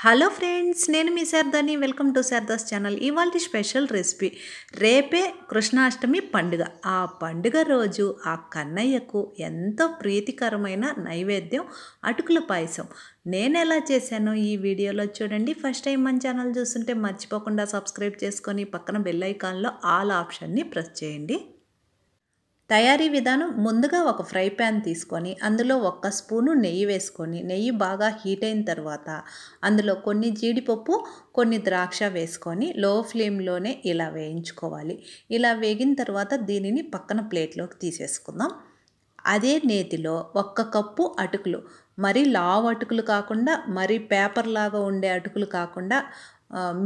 hello friends నేను మీ శారదాని వెల్కమ్ టు శారదాస్ ఛానల్ ఇవాళ స్పెషల్ రెసిపీ రేపే కృష్ణాష్టమి పండుగ ఆ పండుగ రోజు ఆ కన్నయ్యకు ఎంతో ప్రీతికరమైన నైవేద్యం అటుకుల పాయసం నేను ఎలా చేశాను ఈ వీడియోలో చూడండి ఫస్ట్ టైం మన ఛానల్ చూస్తుంటే మర్చిపోకుండా సబ్స్క్రైబ్ చేసుకొని పక్కన బెల్ ఐకాన్లో ఆల్ ఆప్షన్ని ప్రెస్ చేయండి తయారీ విధానం ముందుగా ఒక ఫ్రై ప్యాన్ తీసుకొని అందులో ఒక్క స్పూను నెయ్యి వేసుకొని నెయ్యి బాగా హీట్ అయిన తర్వాత అందులో కొన్ని జీడిపప్పు కొన్ని ద్రాక్ష వేసుకొని లో ఫ్లేమ్లోనే ఇలా వేయించుకోవాలి ఇలా వేగిన తర్వాత దీనిని పక్కన ప్లేట్లోకి తీసేసుకుందాం అదే నేతిలో ఒక్క కప్పు అటుకులు మరీ లావ్ అటుకులు కాకుండా మరీ పేపర్ లాగా ఉండే అటుకులు కాకుండా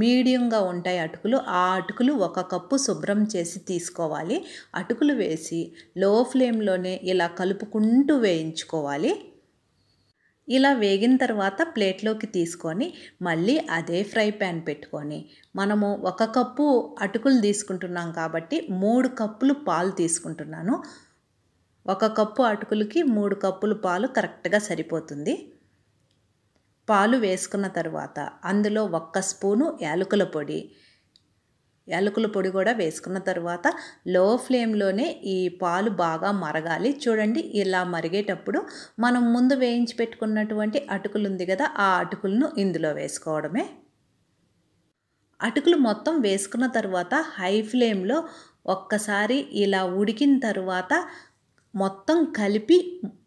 మీడియంగా ఉంటాయి అటుకులు ఆ అటుకులు ఒక కప్పు శుభ్రం చేసి తీసుకోవాలి అటుకులు వేసి లో ఫ్లేమ్లోనే ఇలా కలుపుకుంటూ వేయించుకోవాలి ఇలా వేగిన తర్వాత ప్లేట్లోకి తీసుకొని మళ్ళీ అదే ఫ్రై ప్యాన్ పెట్టుకొని మనము ఒక కప్పు అటుకులు తీసుకుంటున్నాం కాబట్టి మూడు కప్పులు పాలు తీసుకుంటున్నాను ఒక కప్పు అటుకులకి మూడు కప్పులు పాలు కరెక్ట్గా సరిపోతుంది పాలు వేసుకున్న తర్వాత అందులో ఒక్క స్పూను యాలకుల పొడి యాలకుల పొడి కూడా వేసుకున్న తర్వాత లో ఫ్లేమ్లోనే ఈ పాలు బాగా మరగాలి చూడండి ఇలా మరిగేటప్పుడు మనం ముందు వేయించి పెట్టుకున్నటువంటి అటుకులు ఉంది కదా ఆ అటుకులను ఇందులో వేసుకోవడమే అటుకులు మొత్తం వేసుకున్న తర్వాత హై ఫ్లేమ్లో ఒక్కసారి ఇలా ఉడికిన తర్వాత మొత్తం కలిపి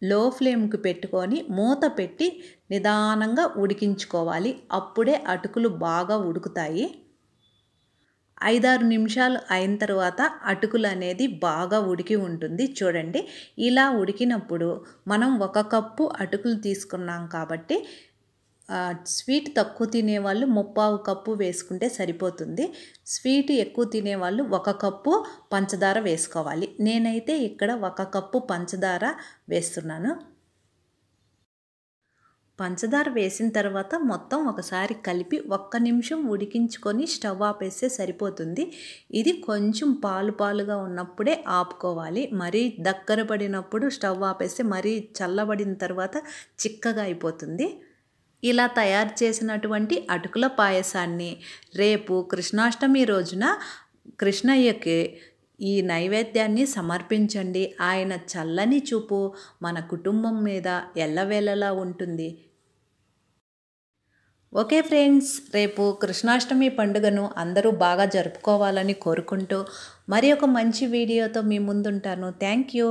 లో ఫ్లేమ్కి పెట్టుకొని మూత పెట్టి నిదానంగా ఉడికించుకోవాలి అప్పుడే అటుకులు బాగా ఉడుకుతాయి ఐదారు నిమిషాలు అయిన తర్వాత అటుకులు అనేది బాగా ఉడికి ఉంటుంది చూడండి ఇలా ఉడికినప్పుడు మనం ఒక కప్పు అటుకులు తీసుకున్నాం కాబట్టి స్వీట్ తక్కువ తినేవాళ్ళు ముప్పావు కప్పు వేసుకుంటే సరిపోతుంది స్వీట్ ఎక్కువ తినేవాళ్ళు ఒక కప్పు పంచదార వేసుకోవాలి నేనైతే ఇక్కడ ఒక కప్పు పంచదార వేస్తున్నాను పంచదార వేసిన తర్వాత మొత్తం ఒకసారి కలిపి ఒక్క నిమిషం ఉడికించుకొని స్టవ్ ఆపేస్తే సరిపోతుంది ఇది కొంచెం పాలు పాలుగా ఉన్నప్పుడే ఆపుకోవాలి మరీ దగ్గర పడినప్పుడు స్టవ్ ఆపేస్తే మరీ చల్లబడిన తర్వాత చిక్కగా అయిపోతుంది ఇలా తయారు చేసినటువంటి అటుకుల పాయసాన్ని రేపు కృష్ణాష్టమి రోజున కృష్ణయ్యకి ఈ నైవేద్యాన్ని సమర్పించండి ఆయన చల్లని చూపు మన కుటుంబం మీద ఎల్లవేళలా ఉంటుంది ఓకే ఫ్రెండ్స్ రేపు కృష్ణాష్టమి పండుగను అందరూ బాగా జరుపుకోవాలని కోరుకుంటూ మరి ఒక మంచి వీడియోతో మీ ముందుంటాను థ్యాంక్ యూ